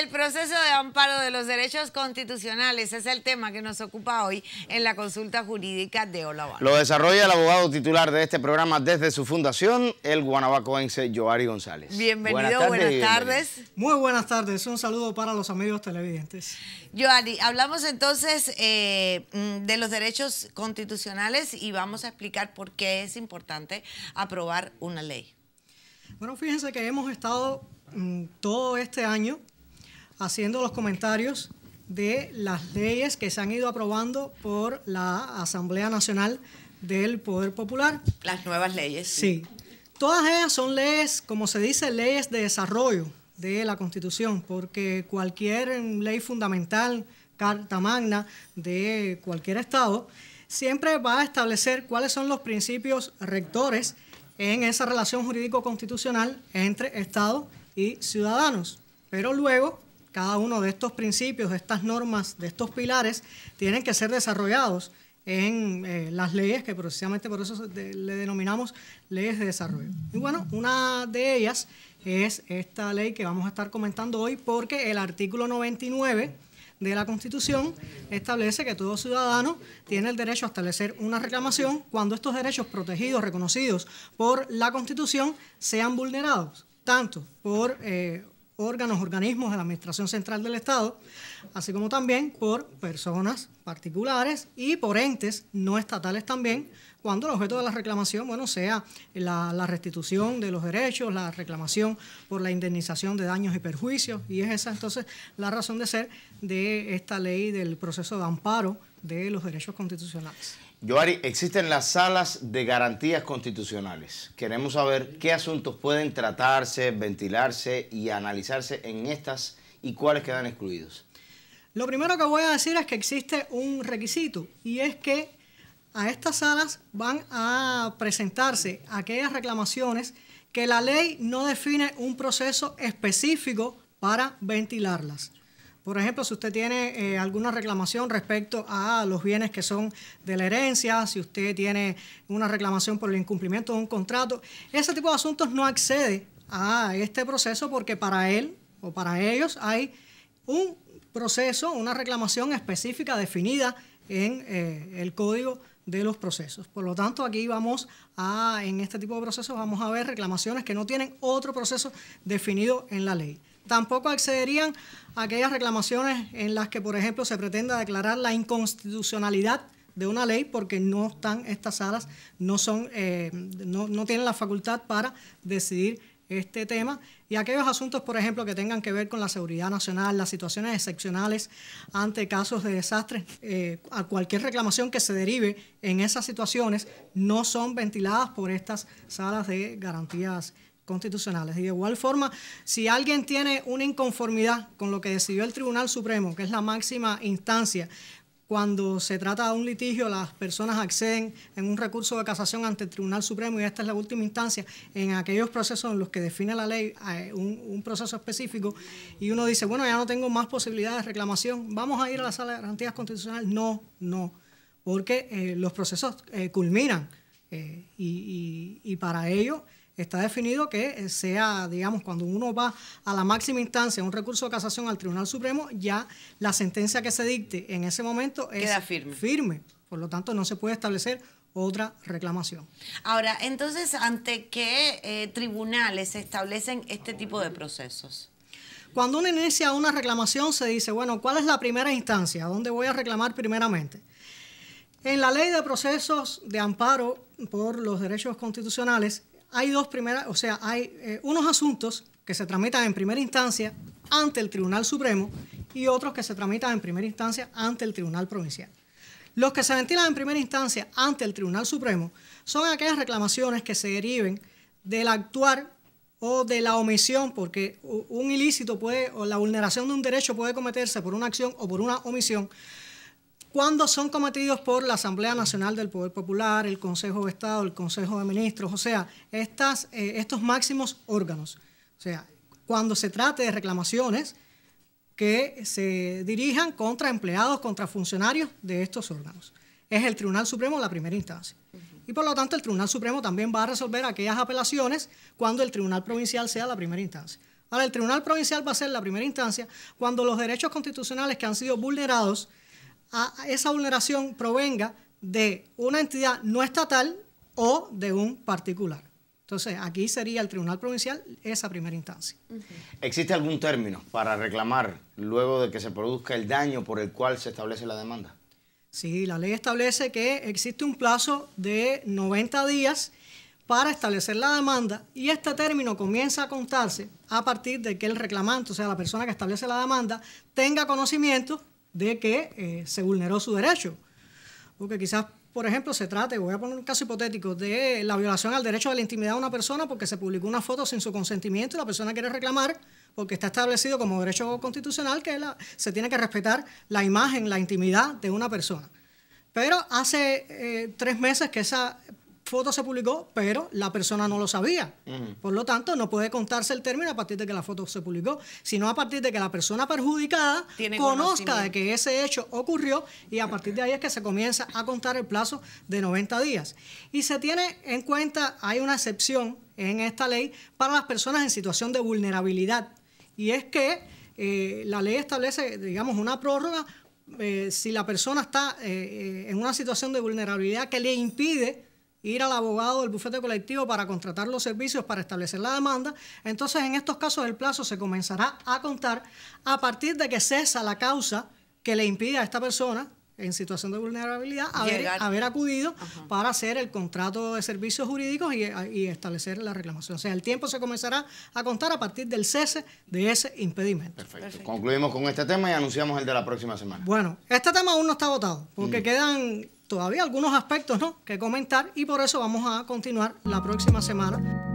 El proceso de amparo de los derechos constitucionales es el tema que nos ocupa hoy en la consulta jurídica de Olava. Lo desarrolla el abogado titular de este programa desde su fundación, el guanabacoense Joari González. Bienvenido, buenas tardes. Muy buenas tardes, un saludo para los amigos televidentes. Joari, hablamos entonces eh, mm, de los derechos constitucionales y vamos a explicar por qué es importante aprobar una ley. Bueno, fíjense que hemos estado mm, todo este año haciendo los comentarios de las leyes que se han ido aprobando por la Asamblea Nacional del Poder Popular. Las nuevas leyes. Sí. Todas ellas son leyes, como se dice, leyes de desarrollo de la Constitución, porque cualquier ley fundamental, carta magna de cualquier Estado, siempre va a establecer cuáles son los principios rectores en esa relación jurídico-constitucional entre Estado y ciudadanos. Pero luego cada uno de estos principios, de estas normas, de estos pilares, tienen que ser desarrollados en eh, las leyes, que precisamente por eso le denominamos leyes de desarrollo. Y bueno, una de ellas es esta ley que vamos a estar comentando hoy, porque el artículo 99 de la Constitución establece que todo ciudadano tiene el derecho a establecer una reclamación cuando estos derechos protegidos, reconocidos por la Constitución, sean vulnerados, tanto por... Eh, órganos, organismos de la Administración Central del Estado, así como también por personas particulares y por entes no estatales también, cuando el objeto de la reclamación, bueno, sea la, la restitución de los derechos, la reclamación por la indemnización de daños y perjuicios, y es esa entonces la razón de ser de esta ley del proceso de amparo de los derechos constitucionales. Yoari, existen las salas de garantías constitucionales. Queremos saber qué asuntos pueden tratarse, ventilarse y analizarse en estas y cuáles quedan excluidos. Lo primero que voy a decir es que existe un requisito y es que a estas salas van a presentarse aquellas reclamaciones que la ley no define un proceso específico para ventilarlas. Por ejemplo, si usted tiene eh, alguna reclamación respecto a los bienes que son de la herencia, si usted tiene una reclamación por el incumplimiento de un contrato, ese tipo de asuntos no accede a este proceso porque para él o para ellos hay un proceso, una reclamación específica definida en eh, el código de los procesos. Por lo tanto, aquí vamos a, en este tipo de procesos, vamos a ver reclamaciones que no tienen otro proceso definido en la ley. Tampoco accederían a aquellas reclamaciones en las que, por ejemplo, se pretenda declarar la inconstitucionalidad de una ley porque no están estas salas, no, son, eh, no, tienen la facultad para decidir este tema y aquellos asuntos, por ejemplo, que tengan que ver con la seguridad nacional, las situaciones excepcionales ante casos de desastre, eh, a cualquier reclamación que se derive en esas situaciones no son ventiladas por estas salas de garantías constitucionales. Y de igual forma, si alguien tiene una inconformidad con lo que decidió el Tribunal Supremo, que es la máxima instancia, cuando se trata de un litigio, las personas acceden en un recurso de casación ante el Tribunal Supremo y esta es la última instancia en aquellos procesos en los que define la ley eh, un, proceso específico y uno dice, bueno, ya no tengo más posibilidades de reclamación, vamos a ir a la sala de garantías constitucionales. No, no, porque eh, los procesos eh, culminan y para ello está definido que eh, sea, digamos, cuando uno va a la máxima instancia, un recurso de casación al Tribunal Supremo, ya la sentencia que se dicte en ese momento es Queda firme. Por lo tanto, no se puede establecer otra reclamación. Ahora, entonces, ¿ante qué eh, tribunales se establecen este tipo de procesos? Cuando uno inicia una reclamación, se dice, bueno, ¿cuál es la primera instancia? ¿Dónde voy a reclamar primeramente? En la ley de procesos de amparo por los derechos constitucionales, hay dos primeras, o sea, hay eh, unos asuntos que se tramitan en primera instancia ante el Tribunal Supremo y otros que se tramitan en primera instancia ante el Tribunal Provincial. Los que se ventilan en primera instancia ante el Tribunal Supremo son aquellas reclamaciones que se deriven del actuar o de la omisión, porque un ilícito puede, o la vulneración de un derecho puede cometerse por una acción o por una omisión cuando son cometidos por la Asamblea Nacional del Poder Popular, el Consejo de Estado, el Consejo de Ministros, o sea, estas, eh, estos máximos órganos. O sea, cuando se trate de reclamaciones que se dirijan contra empleados, contra funcionarios de estos órganos. Es el Tribunal Supremo la primera instancia. Y por lo tanto el Tribunal Supremo también va a resolver aquellas apelaciones cuando el Tribunal Provincial sea la primera instancia. Ahora, el Tribunal Provincial va a ser la primera instancia cuando los derechos constitucionales que han sido vulnerados a esa vulneración provenga de una entidad no estatal o de un particular. Entonces, aquí sería el Tribunal Provincial esa primera instancia. ¿Existe algún término para reclamar luego de que se produzca el daño por el cual se establece la demanda? Sí, la ley establece que existe un plazo de 90 días para establecer la demanda y este término comienza a contarse a partir de que el reclamante, o sea, la persona que establece la demanda, tenga conocimiento de que eh, se vulneró su derecho. Porque quizás, por ejemplo, se trate, voy a poner un caso hipotético, de la violación al derecho de la intimidad de una persona porque se publicó una foto sin su consentimiento y la persona quiere reclamar porque está establecido como derecho constitucional que se tiene que respetar la imagen, la intimidad de una persona. Pero hace eh, tres meses que esa foto se publicó, pero la persona no lo sabía. Por lo tanto, no puede contarse el término a partir de que la foto se publicó, sino a partir de que la persona perjudicada conozca de que ese hecho ocurrió y a partir de ahí es que se comienza a contar el plazo de 90 días. Y se tiene en cuenta, hay una excepción en esta ley para las personas en situación de vulnerabilidad. Y es que eh, la ley establece, digamos, una prórroga eh, si la persona está eh, en una situación de vulnerabilidad que le impide ir al abogado del bufete colectivo para contratar los servicios para establecer la demanda. Entonces, en estos casos, el plazo se comenzará a contar a partir de que cesa la causa que le impide a esta persona en situación de vulnerabilidad haber, acudido para hacer el contrato de servicios jurídicos y, establecer la reclamación. O sea, el tiempo se comenzará a contar a partir del cese de ese impedimento. Perfecto. Concluimos con este tema y anunciamos el de la próxima semana. Bueno, este tema aún no está votado porque mm. quedan todavía algunos aspectos ¿no? que comentar y por eso vamos a continuar la próxima semana.